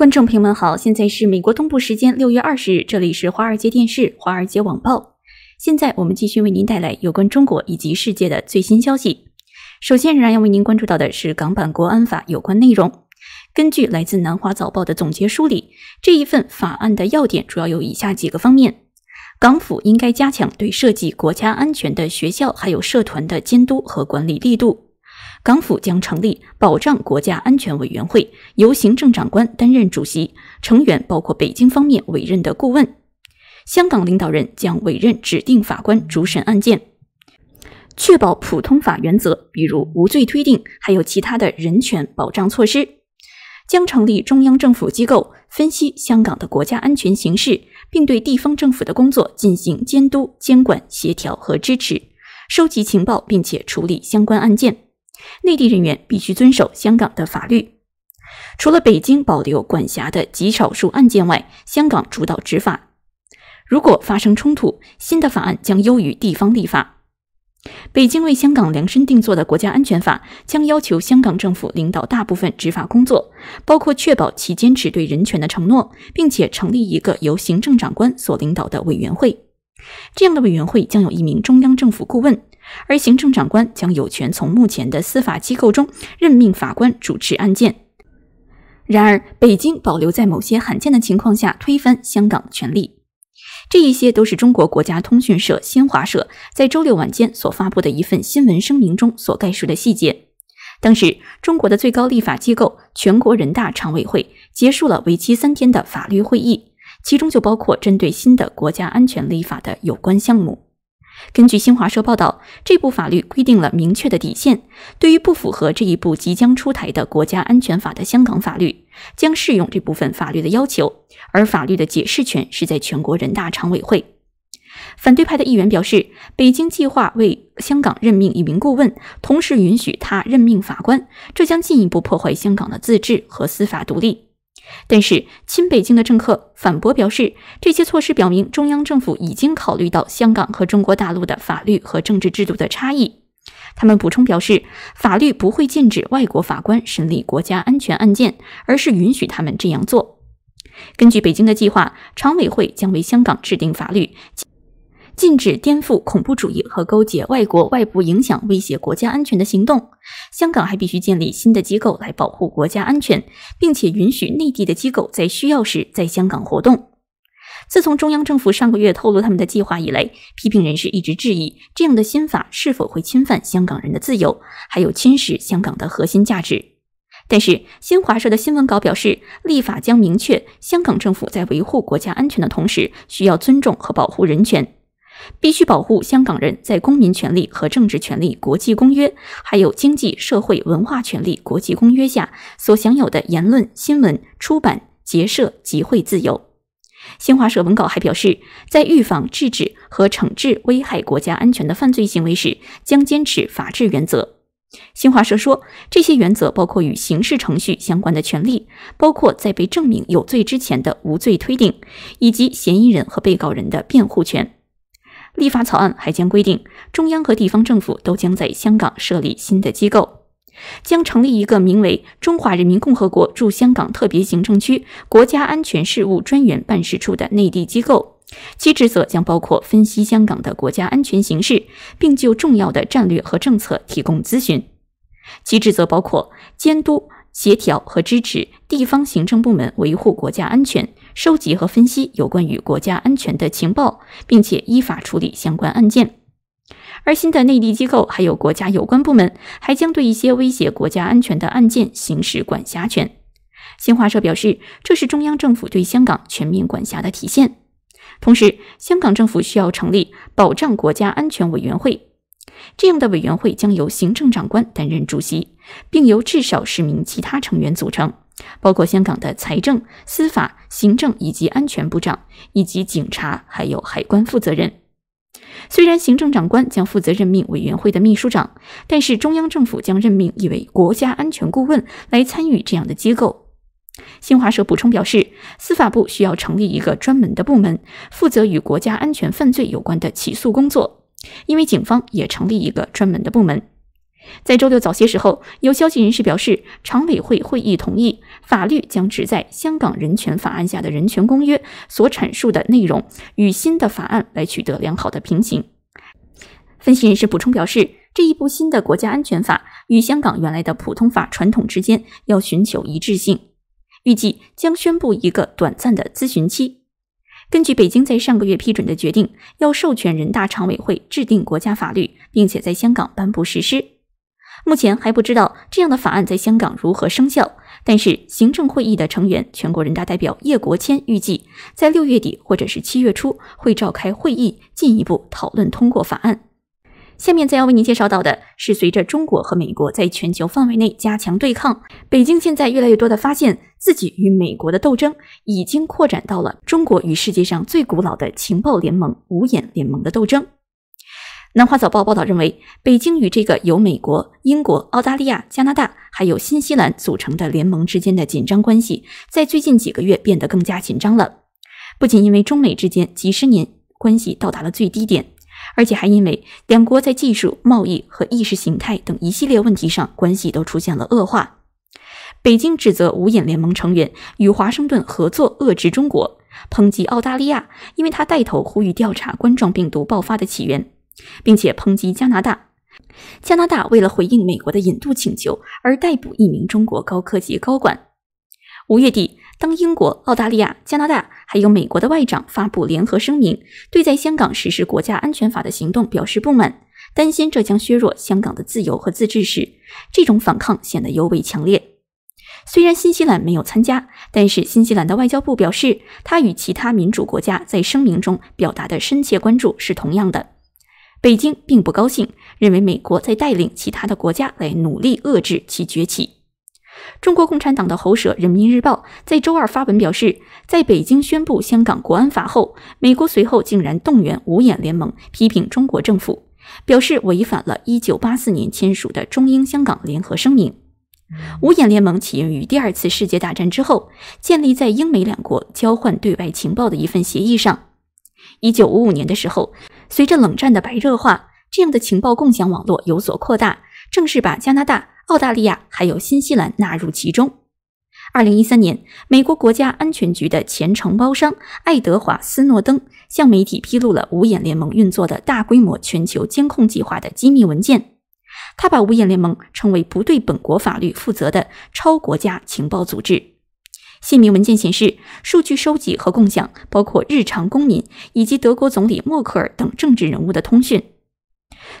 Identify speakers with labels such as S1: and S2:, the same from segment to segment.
S1: 观众朋友们好，现在是美国东部时间六月二十日，这里是华尔街电视、华尔街网报。现在我们继续为您带来有关中国以及世界的最新消息。首先，仍然要为您关注到的是港版国安法有关内容。根据来自南华早报的总结梳理，这一份法案的要点主要有以下几个方面：港府应该加强对涉及国家安全的学校还有社团的监督和管理力度。港府将成立保障国家安全委员会，由行政长官担任主席，成员包括北京方面委任的顾问。香港领导人将委任指定法官主审案件，确保普通法原则，比如无罪推定，还有其他的人权保障措施。将成立中央政府机构，分析香港的国家安全形势，并对地方政府的工作进行监督、监管、协调和支持，收集情报并且处理相关案件。内地人员必须遵守香港的法律。除了北京保留管辖的极少数案件外，香港主导执法。如果发生冲突，新的法案将优于地方立法。北京为香港量身定做的国家安全法将要求香港政府领导大部分执法工作，包括确保其坚持对人权的承诺，并且成立一个由行政长官所领导的委员会。这样的委员会将有一名中央政府顾问，而行政长官将有权从目前的司法机构中任命法官主持案件。然而，北京保留在某些罕见的情况下推翻香港权利，这一些都是中国国家通讯社新华社在周六晚间所发布的一份新闻声明中所概述的细节。当时，中国的最高立法机构全国人大常委会结束了为期三天的法律会议。其中就包括针对新的国家安全立法的有关项目。根据新华社报道，这部法律规定了明确的底线，对于不符合这一部即将出台的国家安全法的香港法律，将适用这部分法律的要求。而法律的解释权是在全国人大常委会。反对派的议员表示，北京计划为香港任命一名顾问，同时允许他任命法官，这将进一步破坏香港的自治和司法独立。但是，亲北京的政客反驳表示，这些措施表明中央政府已经考虑到香港和中国大陆的法律和政治制度的差异。他们补充表示，法律不会禁止外国法官审理国家安全案件，而是允许他们这样做。根据北京的计划，常委会将为香港制定法律。禁止颠覆恐怖主义和勾结外国外部影响威胁国家安全的行动。香港还必须建立新的机构来保护国家安全，并且允许内地的机构在需要时在香港活动。自从中央政府上个月透露他们的计划以来，批评人士一直质疑这样的新法是否会侵犯香港人的自由，还有侵蚀香港的核心价值。但是，新华社的新闻稿表示，立法将明确香港政府在维护国家安全的同时，需要尊重和保护人权。必须保护香港人在公民权利和政治权利国际公约，还有经济社会文化权利国际公约下所享有的言论、新闻、出版、结社、集会自由。新华社文稿还表示，在预防、制止和惩治危害国家安全的犯罪行为时，将坚持法治原则。新华社说，这些原则包括与刑事程序相关的权利，包括在被证明有罪之前的无罪推定，以及嫌疑人和被告人的辩护权。立法草案还将规定，中央和地方政府都将在香港设立新的机构，将成立一个名为“中华人民共和国驻香港特别行政区国家安全事务专员办事处”的内地机构，其职责将包括分析香港的国家安全形势，并就重要的战略和政策提供咨询；其职责包括监督、协调和支持地方行政部门维护国家安全。收集和分析有关于国家安全的情报，并且依法处理相关案件。而新的内地机构还有国家有关部门，还将对一些威胁国家安全的案件行使管辖权。新华社表示，这是中央政府对香港全面管辖的体现。同时，香港政府需要成立保障国家安全委员会，这样的委员会将由行政长官担任主席，并由至少十名其他成员组成。包括香港的财政、司法、行政以及安全部长，以及警察，还有海关负责人。虽然行政长官将负责任命委员会的秘书长，但是中央政府将任命一位国家安全顾问来参与这样的机构。新华社补充表示，司法部需要成立一个专门的部门，负责与国家安全犯罪有关的起诉工作，因为警方也成立一个专门的部门。在周六早些时候，有消息人士表示，常委会会议同意法律将旨在香港人权法案下的人权公约所阐述的内容与新的法案来取得良好的平行。分析人士补充表示，这一部新的国家安全法与香港原来的普通法传统之间要寻求一致性，预计将宣布一个短暂的咨询期。根据北京在上个月批准的决定，要授权人大常委会制定国家法律，并且在香港颁布实施。目前还不知道这样的法案在香港如何生效，但是行政会议的成员、全国人大代表叶国谦预计，在六月底或者是七月初会召开会议，进一步讨论通过法案。下面再要为您介绍到的是，随着中国和美国在全球范围内加强对抗，北京现在越来越多的发现自己与美国的斗争已经扩展到了中国与世界上最古老的情报联盟——五眼联盟的斗争。南华早报报道认为，北京与这个由美国、英国、澳大利亚、加拿大还有新西兰组成的联盟之间的紧张关系，在最近几个月变得更加紧张了。不仅因为中美之间几十年关系到达了最低点，而且还因为两国在技术、贸易和意识形态等一系列问题上关系都出现了恶化。北京指责五眼联盟成员与华盛顿合作遏制中国，抨击澳大利亚，因为他带头呼吁调查冠状病毒爆发的起源。并且抨击加拿大。加拿大为了回应美国的引渡请求而逮捕一名中国高科技高管。五月底，当英国、澳大利亚、加拿大还有美国的外长发布联合声明，对在香港实施国家安全法的行动表示不满，担心这将削弱香港的自由和自治时，这种反抗显得尤为强烈。虽然新西兰没有参加，但是新西兰的外交部表示，他与其他民主国家在声明中表达的深切关注是同样的。北京并不高兴，认为美国在带领其他的国家来努力遏制其崛起。中国共产党的喉舌《人民日报》在周二发文表示，在北京宣布香港国安法后，美国随后竟然动员五眼联盟批评中国政府，表示违反了1984年签署的中英香港联合声明。五眼联盟起源于第二次世界大战之后，建立在英美两国交换对外情报的一份协议上。1955年的时候。随着冷战的白热化，这样的情报共享网络有所扩大，正式把加拿大、澳大利亚还有新西兰纳入其中。二零一三年，美国国家安全局的前承包商爱德华·斯诺登向媒体披露了五眼联盟运作的大规模全球监控计划的机密文件。他把五眼联盟称为不对本国法律负责的超国家情报组织。姓名文件显示，数据收集和共享包括日常公民以及德国总理默克尔等政治人物的通讯。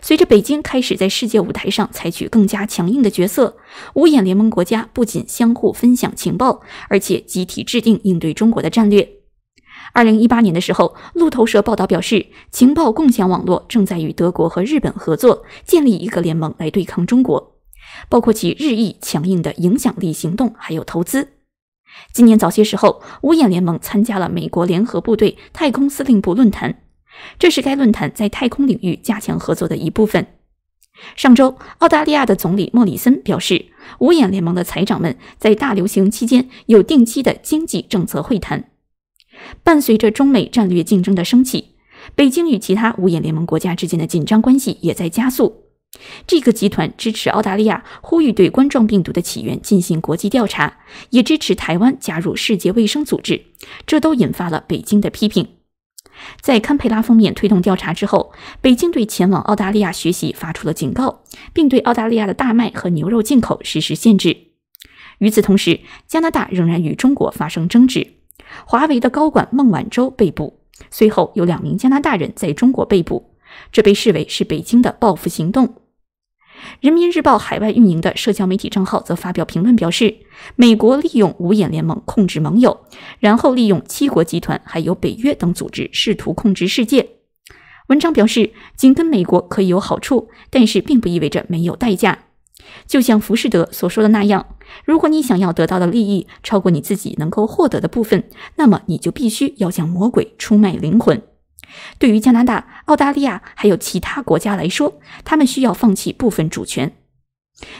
S1: 随着北京开始在世界舞台上采取更加强硬的角色，五眼联盟国家不仅相互分享情报，而且集体制定应对中国的战略。二零一八年的时候，路透社报道表示，情报共享网络正在与德国和日本合作，建立一个联盟来对抗中国，包括其日益强硬的影响力行动还有投资。今年早些时候，五眼联盟参加了美国联合部队太空司令部论坛，这是该论坛在太空领域加强合作的一部分。上周，澳大利亚的总理莫里森表示，五眼联盟的财长们在大流行期间有定期的经济政策会谈。伴随着中美战略竞争的升起，北京与其他五眼联盟国家之间的紧张关系也在加速。这个集团支持澳大利亚呼吁对冠状病毒的起源进行国际调查，也支持台湾加入世界卫生组织，这都引发了北京的批评。在堪培拉方面推动调查之后，北京对前往澳大利亚学习发出了警告，并对澳大利亚的大麦和牛肉进口实施限制。与此同时，加拿大仍然与中国发生争执，华为的高管孟晚舟被捕，随后有两名加拿大人在中国被捕，这被视为是北京的报复行动。人民日报海外运营的社交媒体账号则发表评论表示：“美国利用五眼联盟控制盟友，然后利用七国集团还有北约等组织试图控制世界。”文章表示：“紧跟美国可以有好处，但是并不意味着没有代价。就像浮士德所说的那样，如果你想要得到的利益超过你自己能够获得的部分，那么你就必须要将魔鬼出卖灵魂。”对于加拿大、澳大利亚还有其他国家来说，他们需要放弃部分主权。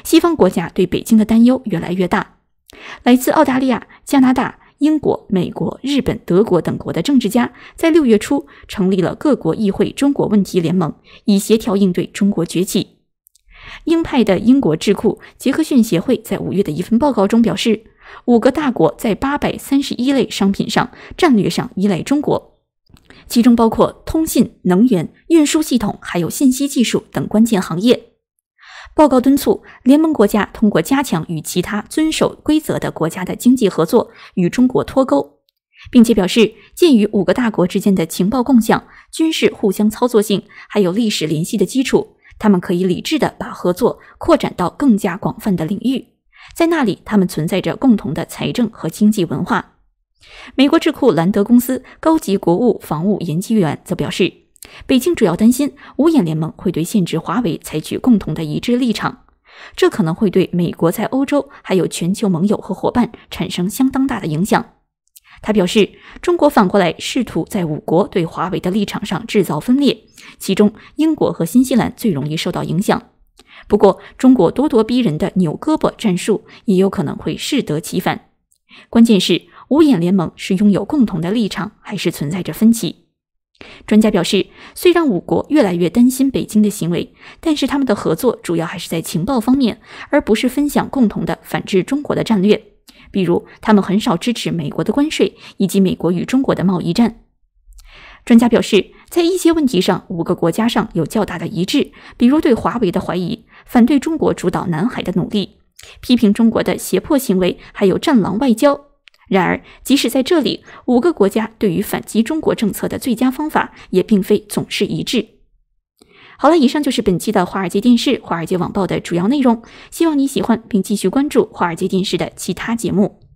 S1: 西方国家对北京的担忧越来越大。来自澳大利亚、加拿大、英国、美国、日本、德国等国的政治家在六月初成立了各国议会中国问题联盟，以协调应对中国崛起。鹰派的英国智库杰克逊协会在五月的一份报告中表示，五个大国在八百三十一类商品上战略上依赖中国。其中包括通信、能源、运输系统，还有信息技术等关键行业。报告敦促联盟国家通过加强与其他遵守规则的国家的经济合作，与中国脱钩，并且表示，鉴于五个大国之间的情报共享、军事互相操作性，还有历史联系的基础，他们可以理智地把合作扩展到更加广泛的领域，在那里他们存在着共同的财政和经济文化。美国智库兰德公司高级国务防务研究员则表示，北京主要担心五眼联盟会对限制华为采取共同的一致立场，这可能会对美国在欧洲还有全球盟友和伙伴产生相当大的影响。他表示，中国反过来试图在五国对华为的立场上制造分裂，其中英国和新西兰最容易受到影响。不过，中国咄咄逼人的扭胳膊战术也有可能会适得其反。关键是。五眼联盟是拥有共同的立场，还是存在着分歧？专家表示，虽然五国越来越担心北京的行为，但是他们的合作主要还是在情报方面，而不是分享共同的反制中国的战略。比如，他们很少支持美国的关税以及美国与中国的贸易战。专家表示，在一些问题上，五个国家上有较大的一致，比如对华为的怀疑，反对中国主导南海的努力，批评中国的胁迫行为，还有战狼外交。然而，即使在这里，五个国家对于反击中国政策的最佳方法也并非总是一致。好了，以上就是本期的《华尔街电视》《华尔街网报》的主要内容，希望你喜欢，并继续关注《华尔街电视》的其他节目。